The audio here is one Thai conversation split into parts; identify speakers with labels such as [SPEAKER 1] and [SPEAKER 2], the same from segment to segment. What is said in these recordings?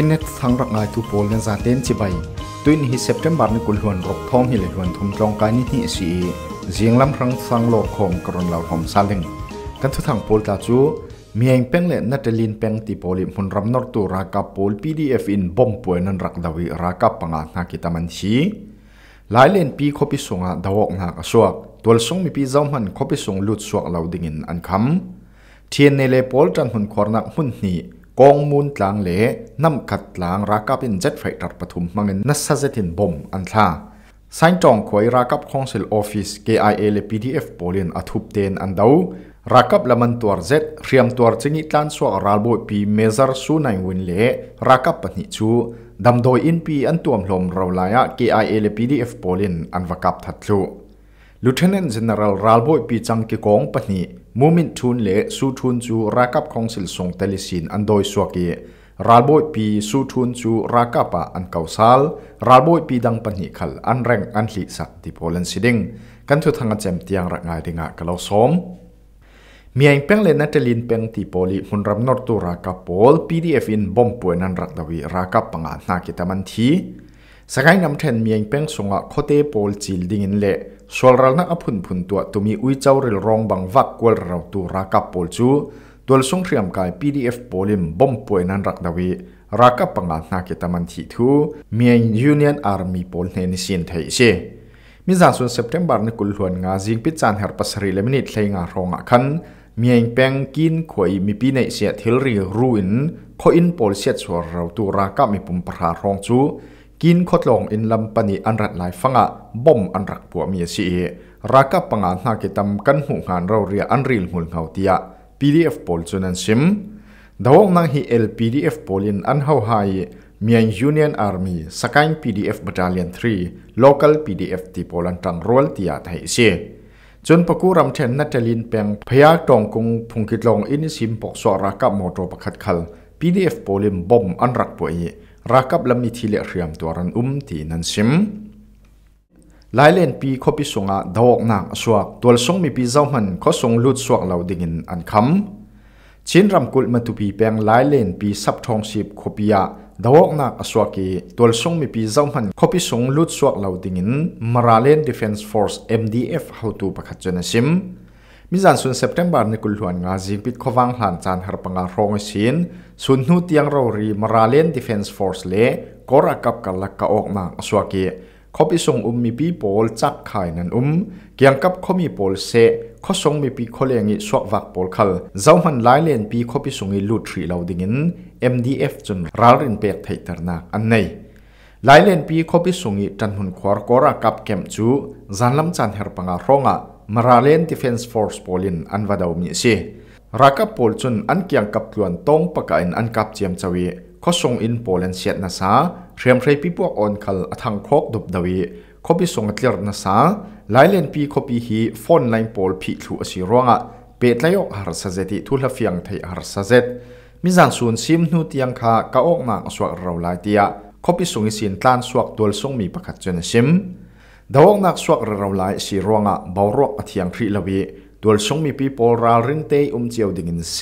[SPEAKER 1] ชินเนตทางรักงายทุโพลเลนซาเตนจิบไบตุนฮิเซปเทมบาร์นกุลหวนรกทอมฮิเลหวนทมจองกายนิฮิสีเสียงลำครั้งสังโลกองกรนเหล่าของซาเลงกันทุทางโพลตาจูมีเองเป็งเล่นัดลินเป็งติโพลิมุนรำนอร์ตูรากับโพล PDF อินบอมป่วยนันรักดาวิรากับปังอาณาคิตามันชีหลายเลนปีคบิสงะดาวกนักสวกตัวสงมีปีเจ้ามันคบิสงลุดสวกเหล่าดิ่งอันคำเทียนในเลโพลจันหุนควรนักหุ่นนี้กองมูลหลังเละน้ำขัดหลังรากับเป็นเจ็ดไฟตัดปฐุมมังเงินนัสเซตินบอมอันท่าสายจองขวยรากับคอนซิลออฟฟิศ KIA และ PDF โปเลียนอธุบเตนอันเดารากับละมันตัวเจ็ดเรียมตัวจึงอิตันสวาราลบุปีเมซาร์สูนัยวินเละรากับปนิจูดำโดยอินปีอันตัวมลมเราลายะ KIA และ PDF โปเลียนอันวกับทัดลูลูเทนเนนต์เจเนอเรลรัลโบยปีจังกิกองปนีมูมินทุนเละสูทุนจูรักับคองสิลส่งเตลิสินอันโดยสวกีรัลโบยปีสูทุนจูรักับปะอันเกาซาลรัลโบยปีดังปนีขัลอันแรงอันหลีสัตติโพลันสิดิงกันทุทางเจมตียงระงายดิงะกะเลาซอมมีเองเพีงเลนนัตเลินเพียงติโพลีหุนรับนอร์ตูรักับโพลพีดีเอฟอินบอมป่วยนันรักดวีรักับปังอันนาคิตามันทีสกายนำแทนเมียงเป้งสงะโคเตโอลจิลดิ่งเละสวลรั์นักอภุนพุนตัวตุมีอุยเจ้าริลรองบังวักกวลเราตัวรักับโอลจูตัวสงเรียมกาย PDF โอลิมบอมป่วยนันรักดาวีรักับปังอาณาเกตมันทิทูเมียงยูเนียนอาร์มีโอลเนนิสิยนไทยเชมิจานส่วนเซปเทมบาร์นกุลหวนงาจิงปิจานเฮรปัสรีเลมินิทเลงารองอคันเมียงเป้งกินข่อยมีปีในเสียทิลรีรูอินโคอินโปลเสียสวลเราตัวรักับมีปุ่มประหารองจูกินขดลงอินลำปนีอันรัดหลายฟังอะบ่มอันรักปัวเมียชีรักกับปังอาหากิตำกันหูงานเราเรียอันริลหุ่นเฮาเตีย PDF ปอลจุนันซิมดาวนังฮีเอล PDF ปอลินอันเฮาไฮเมียนยูเนียนอาร์มีสกาย PDF Battalion 3 local PDF ที่ปอลันตังรัวเตียไทยเช่จนปกูรำเชนนัตลินเปียงพยาตองกุงพุงกิดลงอินิสิมปกสวรักกับมอโตประคัดคัล PDF ปอลินบ่มอันรักปัวเอรักับลำนิทีเลเรียมตัวรันอุ้มทีนันซิมลายเลนปีคบิสงะดอกนางสวกตัวสงมีปีเจ้ามันขสงลุดสวกเหล่าดิ่งอันคำชินรำกุลมาตุปีแปงลายเลนปีสับทองสิบคบิยะดอกนักสวกีตัวสงมีปีเจ้ามันคบิสงลุดสวกเหล่าดิ่งมาราเลนดิฟเอนซ์ฟอร์ส MDF เฮาตูประคัจนซิมมิจันสุนเซปเทมบาร์นิกุลหวนงาซิงปิดขวังหลันจานฮาร์ปังาโรงสินสุนหูเตียงเรารีมาราเลนดิฟเอนส์ฟอร์สเล่กอรักับกัลลักกะออกมาสวกีขบิส่งอุมมีปีโปลจักขขยนันอุมเกียงกับขมีโปลเซขสงมีปีคเลียงิสวกวักโปลคัลเจ้ามันหลายเลนปีขบิส่งอิลูทรีเรลาดิ่งิน MDF จนราลินเปียกไทยตรนักอันไหนหลายเลนปีขบิส่งอิจันหุนควอร์กอรักับเกมจูจันลำจันฮาร์ปังาโรงะมาราเลนดิฟเอนส์ฟอร์สโอลินอันวาดาวมีสิรักโอลชุนอันเกียงกับลวนตงปะกันอันกับเจียมจวีข้อส่งอินโพลลนเซียนาซาเรียมไรพิพวกออนคัลอทังครกดบดวีขบิส่งเตียร์นาซาหลายเลนปีขบีฮีฟอนไลน์โพลพิถูอสิรวงะเปิดไลออกฮาร์ซาเซติทุลฟียงไทยฮาร์ซาเซตมิจันซูนซิมนูตียงคากะออกนางสวกเราลายเตียขบิส่งอิสินตานสวกตัวส่งมีประกาศจนซิมดาวงนักสวกเรราไลสีรวงะบ่าวรกอธิยังครีลวีตัวชงมีปีโปรัลริงเตยอมเจียวดิงินเซ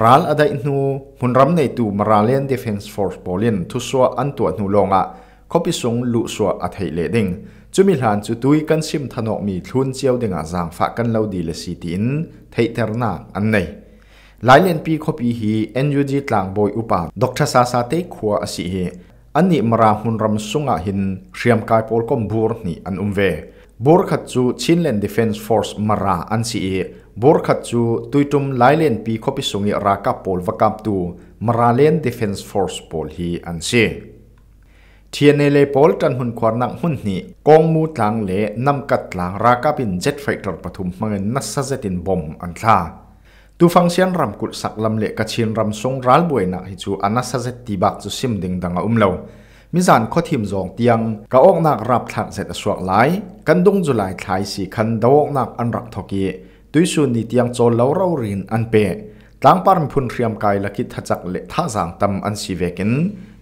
[SPEAKER 1] รัลอดายนูมุนรำในตูมาราเลนเดฟเอนส์ฟอร์สโปลินทุสวอันตัวนูลงะขบิสงลุสวอธิเลดิงจุมิลานจุดุยกันซิมทนอกมีทุนเจียวดิ่งอาจางฝากกันเลาดีเลสีตินไทยเทอร์นาอันในหลายเลนปีคบีฮีเอ็นยูจีตลางบอยอุปาดกชาซาซาเตขัวอสิเฮอันนี้มาราหุนรำสุงอาหินเรียมกายพอลคอมบูร์นี่อันอุ้มเวบูร์ขัดจูชินเลนดิฟเอนซ์ฟอร์สมาราอันซีเอบูร์ขัดจูตุยตุมไลเลนปีคบิสุงิรากับพอลวกับตูมาราเลนดิฟเอนซ์ฟอร์สพอลฮีอันซีเทียนเลปอลจันหุ่นควานักหุ่นนี่กองมูตลางเละนำกัดหลังรากับเป็นเจ็ตไฟเตอร์ปฐุมเมืองนัสเซตินบอมอันท่า tu function ram kul sak lam le ka chin ram song ral boi na hi chu ana sa zet ti bak chu sim ding danga um lo mi zan kho thim zong tiang ka ok nak rap thak zet aswak lai kan dung ju lai thai si khan dawok nak an rak thoki tuisu ni tiang chol lo rau rin an pe tlang par phun riam kai laki thachak le tha jang tam an si vekin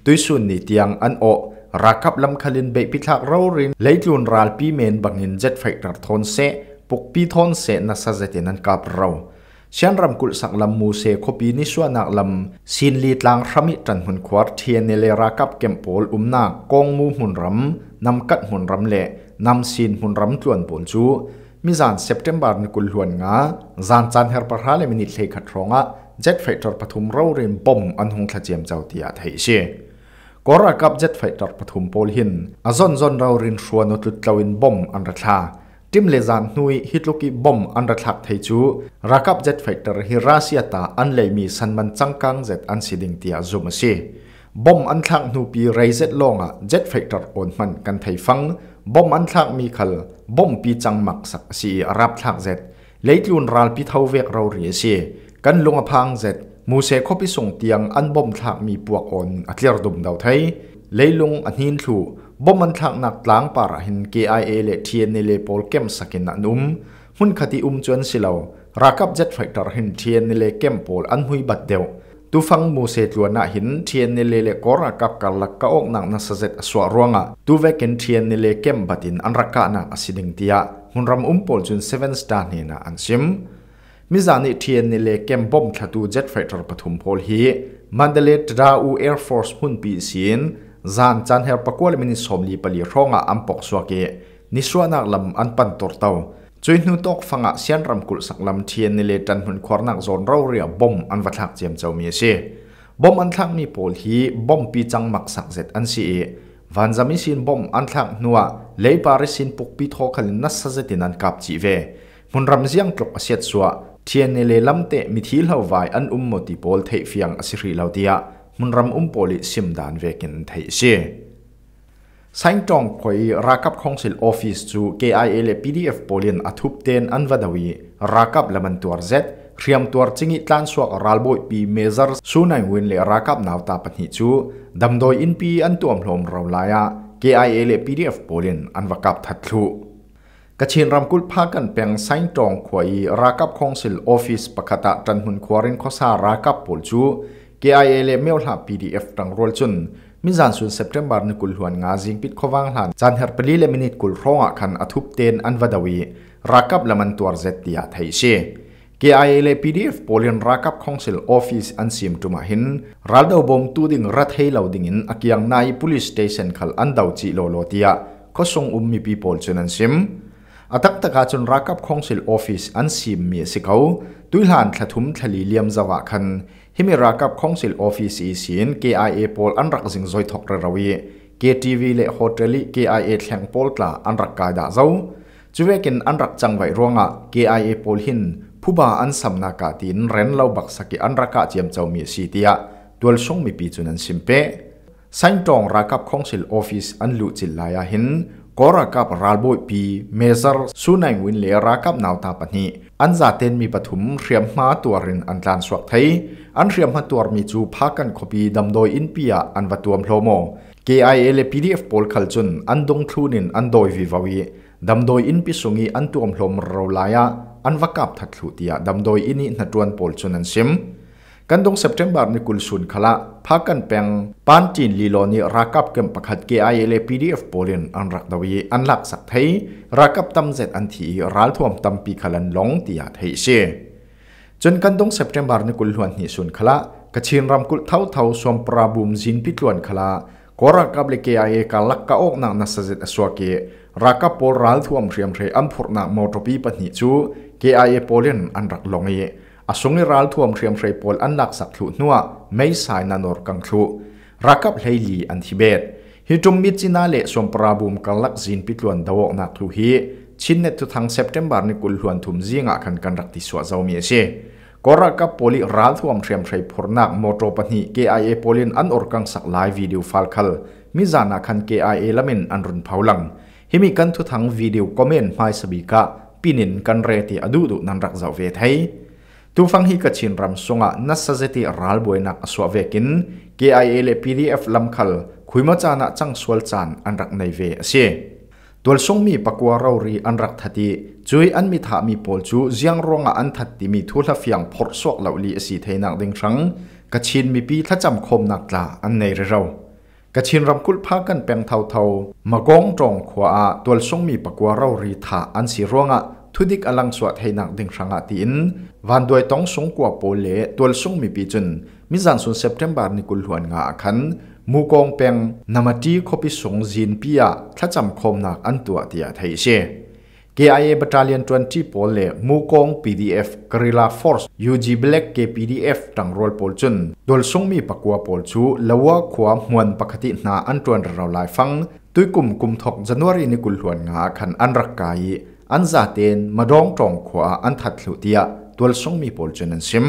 [SPEAKER 1] tuisu ni tiang an o rakap lam khalin be pithak rau rin leitlun ral pi men bangin jet fighter thon se puk pi thon se na sa zetin an kap rau ชันรำกุลสักลำมูเซคบีนิสวนักลำสินลีตลางรมิจันหุนควาเทียนเนเลรากับเกมโปลอุมนากงมูหุนรำนำกัดหุนรำเละนำสินหุนรำตวนปนจูมิจานเซปเทมบาร์นกุลหวนงาจานจันเฮร์ปราเลมินิเลขัดรองะเจ็ดไฟตอร์ปฐุมเราเรียนปมอันหงขเจียมเจ้าตียไทยเชกอรากับเจ็ดไฟตอร์ปฐุมโพลหินอจอนจอนเราเรียนชวนตุตาวินบมอันรัชาทิมเลซานนุยฮิตลุกิบอมอันรักทักไทจูรักับเจ็ตไฟเตอร์ฮิราซิาตาอันเลมีสันมันจังกังเจ็ตอันสิดิงตียจูมเซบอมอันทักนูปีไรเจ็ตลงอ่ะเจ็ตไฟเตอร์โอนมันกันไทยฟังบอมอันทักมีขลบอมปีจังมักสักสีรับทักเจ็ตเลยจูนรัลพิทาวเวกเราเรียเชซกันลงอภังเจ็ตมูเซคบิส่งเตียงอันบอมทักมีปวกโอนอัตเลียร์ดุมดาวไทย leilung anin thu boman thak nak tlang par hin KIA le thian ni le pol kem sakin na num hun khati um chuan silo rakap jet fighter hin thian ni le kem pol an hui bat deu tu fang mu se tlua na hin thian ni le le kora kap kal lak ka ok nak na sa jet aswa ruanga tu veken thian ni le kem batin an raka na asiding tia hun ram um pol chun seven star ni na an sim mizani thian ni le kem bom thatu jet fighter pathum pol hi mandalay tra u air force hun pi sin จานจานเฮลปกวลมินิสมลีปลีร้องอ่ะอัมปอกสวากีนิสวานักลำอันปันตัวเต้าจุยนุตอกฟังอ่ะเสียนรำกุลสักลำเทียนในเลตันหุ่นควรนักโซนเราเรียบอมอันวัดหักเจียมเจ้าเมียเชบอมอันทังมีโพลฮีบอมปีจังมักสักเซตอันเซีวันจะมีสินบอมอันทังนัวเลยปาริสินปุกปิดหอกันนัสเซตินันกับจีเวมุนรำเสียงตกเสียดสวเทียนในเลลำเตะมิทีเหลาวายอันอุ้มโมติโพลเทฟียงอสิริลาวเดียมันรำอุ้มโปลิซิมดานเวกินไทยเชสังจองคอยรักับของสิลออฟฟิศจู่ KIA และ PDF โปลินอทุบเตนอันวดาวีรักับละมันตัวเซเรียมตัวจิงิตลันสวกรัลบอยปีเมเจอร์สูนัยวินเลรักับนาวตาปนิจูดัมโดยอินปีอันตัวมลมราลายะ KIA และ PDF โปลินอันวกับทัดลูกระชินรำกุลพากันแปลงซังจงควยรักับของสิลออฟฟิศประกาศจันหุนควารินคอซารักับปลจู KIA เลเมลหา PDF ตังรอลชนมิจันสุนเซปเทมบาร์นกุลหวนงาจิงปิดขวางหลันจันเฮร์ปลีเลมินิตกุลร้องอ่กคันอทุบเตนอันวดวีรักับละมันตัวเซติยาไทยเช k i อเล PDF โพลินรักับของเซลออฟฟิศอันซิมตุมาหินรัลดาวบอมตูดิงรัฐเฮลาวดิงินอักยังนายพุลิสเต t a t i o ลอันดาวจิโลโลติยากอส่งอุมมีปีโพลชนันซิมอาตั้งแต่การจนรักกับคองสิลออฟฟิศอันซีมมีสิเขาตุยหลานถะทุมทะลีเลียมจวักันให้มีรักกับคองสิลออฟฟิศอีสิน KIA พอลอันรักสิงซอยทอกระรวี KTV และโฮเทลี KIA แข่งพอลกล่าอันรักกายด่าเจ้าจู่วกินอันรักจังไหวร่วงอ่ะ KIA พอลหินผู้บ่าอันสำนักาตินเรนเล่าบักสักอันรักกาเจียมเจ้ามีสิทีเอ่ะตัวช่งมีปีจุนันสิมเป้สั่งจองรักกับคองสิลออฟฟิศอันลุจิลลายหินกรากับรัลบุยปีเมซาร์สุนัยวินเลรากับนาวตาปนีอันจาเตนมีปฐุมเรียมมาตัวรินอันตานสวกไทยอันเรียมมาตัวมีจูพากันคบีดำโดยอินเปียอันวัตัวมโลโม KIA และ PDF ปอลขัลจุนอันดงคลูนินอันโดยวิวาวีดำโดยอินปิสุงีอันตัวมโลมเราลายะอันวักับทักลุติยาดำโดยอินินัดวนพอลจุนันซิมกันรงเซปติมบาร์นี่กุลสุนขละพักกันเปียงปานจีนลีโลนีรักับเกมประคัดเกไอเลพีดีเอฟโปเลนอันรักดวีอันลักสักไทยรักับตำเซตอันทีรัลทวมตำปีขลันหลงตียาไทยเชจนกันรงเซปติมบาร์นี่กุลหวนนิสุนขละกชินรำกุลเท่าเท่าสวมปราบุมจินพิจวนขละกรักับเลเกไอเอกลักกะอกนักนัสเซตดสวเกรักับโปรัลทวมเรียมเรอัมพุรนาโมตปีปนิจูเกไอโปเลนอันรักหลงเออสงนิรัลทวมเทียมเทรปอลอันลักสักลุนัวไม่สายนานอร์กังลุรักับเฮลีอันทิเบตฮิจุมมิจินาเลสวมปราบุมกัลลักจินปิดลวนดาวกนักทุฮีชินเนตุทังเซปเทมบาร์นิกุลฮวนทุมจีงะกันกันรักติสวะเจ้าเมีเชกอรักับโพลิรัลทวมเทียมเทรปอลนักมอโตปนีเกไอเอโพลินอันอร์กังสักไลวิดีโอฟัลคัลมิจานาคันเกไอเอละเมนอันรุนพาวลังฮิมิกันทุทังวิดีโอคอมเมนต์ไม่สบิกะปินินกันเรติอดูดูนันรักเจ้าเวทให้ทุฟังฮีกชินรำมสงะนัสเซติรัลบุยนักสวเวกินกไ KIA แลีเอฟลำคัลคุยมาจานักจังสวลจานอันรักในเวสีตัวสงมีปักวารารีอันรักทัดีจุยอันมิ่ามีโพลจูเซียงรองอันทัดทีมีทุลฟียงพอร์สวกเหล่าลีสีเทนักดึงชังกชินมีปีทัจำคมนักลาอันในเร็วกชินรำคุลพากันแปลงเท่าเท่ามากองจงขวาตัวสงมีปักวารารีท่าอันสีรองอทุดิกอลังสวดเทนักดึงชังอตีนวันด้วยต้องสงกว่าโปเลตัวสงมีปีจนมิจันสุนเซปเทมบาร์นิกุลหวนงาคัน มูกองเป็งนามาจีคบิสงจีนพิยาทัจำคมนักอันตัวเดียไทยเช่เกอไอเอเบัตาเลียนทวันที่โปเลมูกองพีดีเอฟกริลาฟอร์สยูจีเบล็กเกพีดีเอฟตั้งรอลโปลจนตัวสงมีปักวัวโปลชูเละวะขวามวนปกตินาอันตัวเราลายฟังตุยกลุ่มกลุ่มทอกจันวรีนิกุลหวนงาคันอันรักกายอันจาเตนมาดองจองขวาอันทัดสุเทียตัวส่งมีพลจนันชิม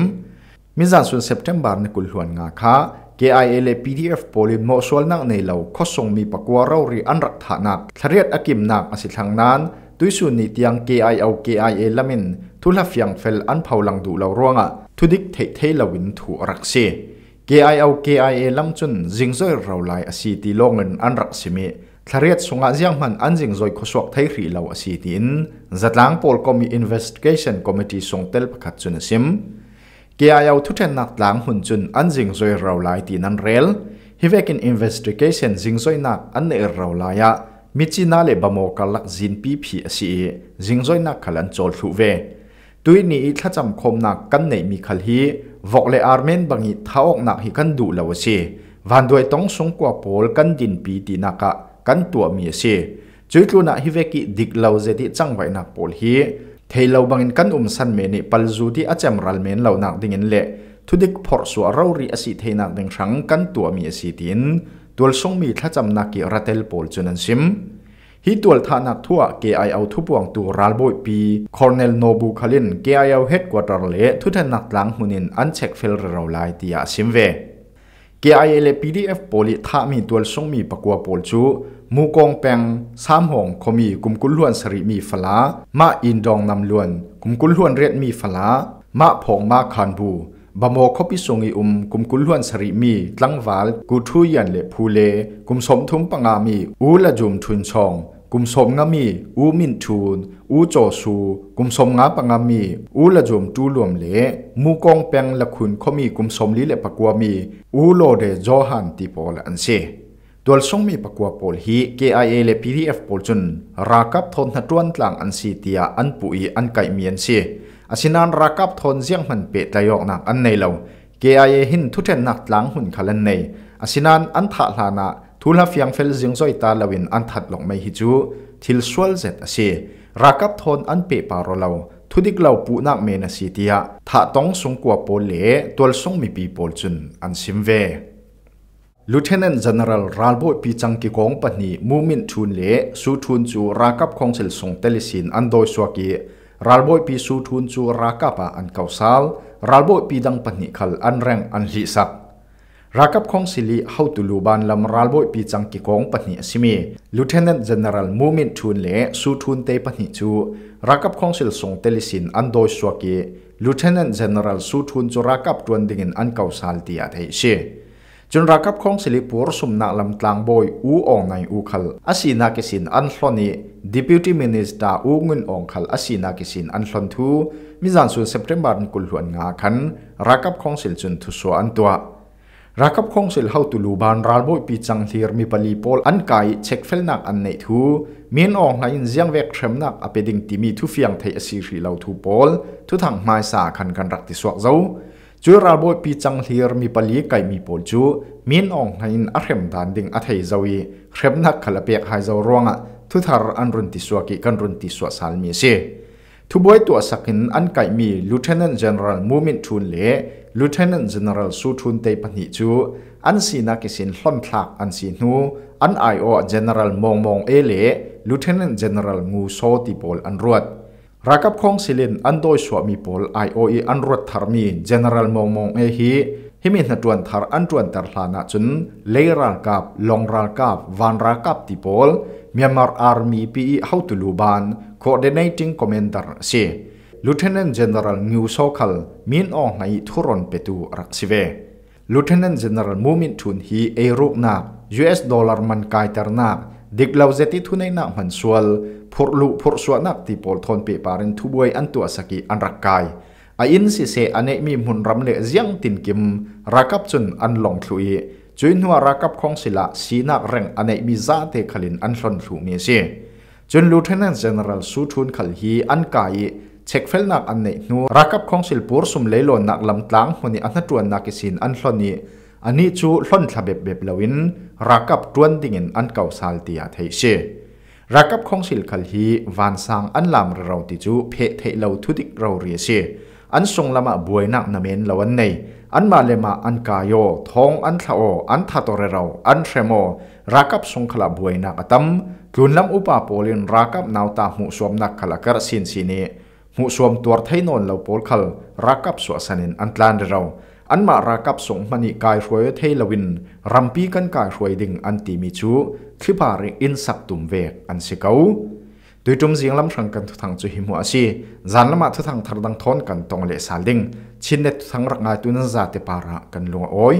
[SPEAKER 1] มิจาส่วนเซปเทมบาร์นกุลหวนงาคา KIL PDF ปลิมโมสวลนักในเหล่าข้อสงมีปักวัวเราหรีอันรักฐานักทะเลียดอกิมนักอสิทางนั้นตุยสุวนนิตยังกไออเก i l KIL ละมิน ทุลฟยังเฟลอันเผาหลังดูเหล่าร่วงอ่ะทุดิกเทเทลวินถูรักเส k i ไอเอลำจนจิงเซอรเราไลอสิตีโลเงินอันรักเสมทารตสงอาเซียงมันอันจิงโดยขสวกไทยรีลาวสีดิน จัดหลัางปอลอมมีอินเวสติเกชันคอมมิตี้ส่งเตลประกาศจุนซิมเกียร์ยาวทุเทนนักลังหุ่นจุนอันจิงโดยเราไล่ตีนันเรลฮิเวกินอินเวสติเกชันจิงโดยนักอันเนอเราไล่ยะมิจินาเลบะโมกัลลักจินปีพีสีจิงโดยนักขลันโจลสุเวตุยนี้ถ้าจำคมนักกันในมีขลีวอกเลอาร์เมนบางอิท้าออกนักฮิคันดูลาวสีวันด้วยต้องส่งกว่าปอลกันดินปีตีนักะกันตัวมีเสียจุดลุนาฮิเวกิดิกลาเจติจังไว้นักโอลฮีเทเลาบังเอินกันอุ้มสันเมนิปัลจูที่อาจารย์รัลเมนเลานักดิ่งเละ ทุดิกพอร์สัวเรารีอสิเทนักดิ่งชังกันตัวมีสีทินตัวส่งมีทาจำนักกีรัตเตลโอลจุนันซิมฮิตัวท่านักทั่วเกไอเอาทุบวงตัวรัลบอยปีคอร์เนลโนบูคาลินเกไอเอาเฮดกวาดรเลทุทนักหลังหุนินอันเช็คเฟลเราไลตีอาซิมเว KIL PDF poli tha mi tual song mi pakwa pol chu mu kong peng sam hong khomi kumkul luan sari mi phala ma in dong nam luan kumkul luan ret mi phala ma phong ma khan bu ba mo khopi songi um kumkul luan sari mi tlangwal ku thu yan le phule kum som thum panga mi u la jum thun chong กุมสมงามีอูมินทูนอูโจซูกุมสมงาปังามี อูละจมตูรวมเละมูกองแปงละคุณขามีกุมสมลีเลปกัวมีอูโลเดจอฮันติปอลอันเซตัวส่งมีปกัวปอลฮี KIA และ PDF ปอลจุนรากับทนทัตวนตลางอันซีเตียอันปุยอันไกเมียนเซอาชินานรากับทนเสียงมันเปตายอกนักอันในเรา KIA หินทุเทนนักหลังหุ่นขลันในอาชินานอันทะลานาทุลฟียงเฟลซิงโซอยตาลวินอันทัดลงไม่ฮิจูทิลสวลเซตสีรักับทนอันเปปารเราทุดิกเราปูนักเมนสีเตียถ้าต้องสงกัวโปเลตัวส่งมีปีโปจุนอันซิมเวลูเทนเนนจเนอัลราลบุปีจังกิของปนีมูมินทุนเลสูทุนจูรักับของเซลส่งเตลิสินอันโดยสวากีรัลบุปีสูทุนจูรักับอันเกาซาลรัลบุปีดังปนิคัลอันแรงอันฮิสักรักับของสิลีเข้าตุลูบานลำรัลบอยปีจังกิกองปนิอสิมีลูเทนเนนเจเนอเรลมูมินทูนเล่สูทูนเตปนิจูรักับของสิลส่งเตลิสินอันโดยสวกีลูเทนเนนเจเนอเรลสูทูนจูรักับตัวดิเงินอันเก่าซาลติอาเทชีจนรักับของสิลีปูรสุมนักลำตลางบอย อูองในอูคัลอสีนักสินอันฟลนีดีบิวตี้มินิสตาอูงุนองคัลอสีนักสินอันฟลนทูมิจันสุนเซปเทมบันกุลหวนงาคันรักับขงสิลจุนทุสวันตัวรักับคงสิลเฮาตุลูบานรัลบอยปีจังเทียร์มีปลีโอลอันไกเช็คเฟลนักอันเนทูมีนออกนายนเซียงเวกเทมนักอเปดิงติมีทุเฟียงไทยอิีรีเลาทูโอลทุทางมาสาคันกันรักติสวกเจ้าจูรัลบอยปีจังเทียร์มีปลีไกมีโอลจูมีนออกนายนอเขมดานดิงอัทยเจ้าวีเชมนักขลเปียกหายเจ้ารวงทุทารอันรุนติสวกิกันรุนติสวกสาลมีเซทุบวยตัวสักินอันไกมีลูเทนเนนเจเนอเรลมูมินทูนเล่ Lieutenant General Su Thun Tei Pani chu an si na kisin hlom thlak an si nu an IO General Mong Mong Ele Lieutenant General Ngu So ti pol an ruat Rakap khong silin an doi swami pol IOE an ruat tharmi General Mong Mong E hi himi na tuan thar an tuan tar hlana chun leiral kap longral kap vanral kap ti pol Myanmar Army PE Hautuluban Coordinating Commander si ลูเทนเนนเจเนอเรลนิวโซคัลมินอองในทุรนเปตูรักซิเวลูเทนเนนเจเนอเรลมูมินทุนฮีเอรุกนักยูเอสดอลลาร์มันกายเตอร์นักดิกลาวเซติทุนในนักมันสวลพุรลุพุรสวนักที่ปอลทอนเปปารินทุบวยอันตัวสกิอันรักกายอินซิเซอันเอกมีมุนรำเลเซียงติงกิมรักับจุนอันหลงทุยจุนหัวรักับของสิลาสีนักเร่งอันเอกมีซาเทคลินอันสันทุเมซีจนลูเทนเนนเจเนอเรลสูทุนขลฮีอันกายเช็คเฟลนักอันนีนนูรักับของสิลปูร์สุมเลโลนักลำตังมันนี่อันนั้นัวนนักสินอันส่วนี้ อันนี้ชูหล่นทะเบ็บเบ็บเลวินรักับจวนดิ่งอันเก่าซาลติอาไทยเชรักับของสิลคัลฮีวันสังอันลำเราติจูเพเทเลาทุดิกเราเรียเชอันทรงละมาบวยนักนเมนเลวันในอันมาเลมาอันกายโยทองอันทาโออันทาตเรเรา อันเทโมรักับทรงขลับบวยนักตัมกลุนลำอุปาโปลินรักับนาวตาหูสวมนักขลักระสินสินีมุสวมตัวไทยนนเลาวโพลคัลรักกับสวสันินอันตรายเราอันมารักกับสงมณีกายรวยเทลวินรัมปีกันกายรวยดิ่งอันตีมิจูคลิปาริอินสักตุมเวกอันเสิเกาตัวจมเสียงลำชังกันทุทังจุหิมัวสีจันลมาทุทังทารดังทอนกันตองเลสาดิ่งชินเนตทุทังรักงายตัวนั้นจะเตปารากันลงอ้อย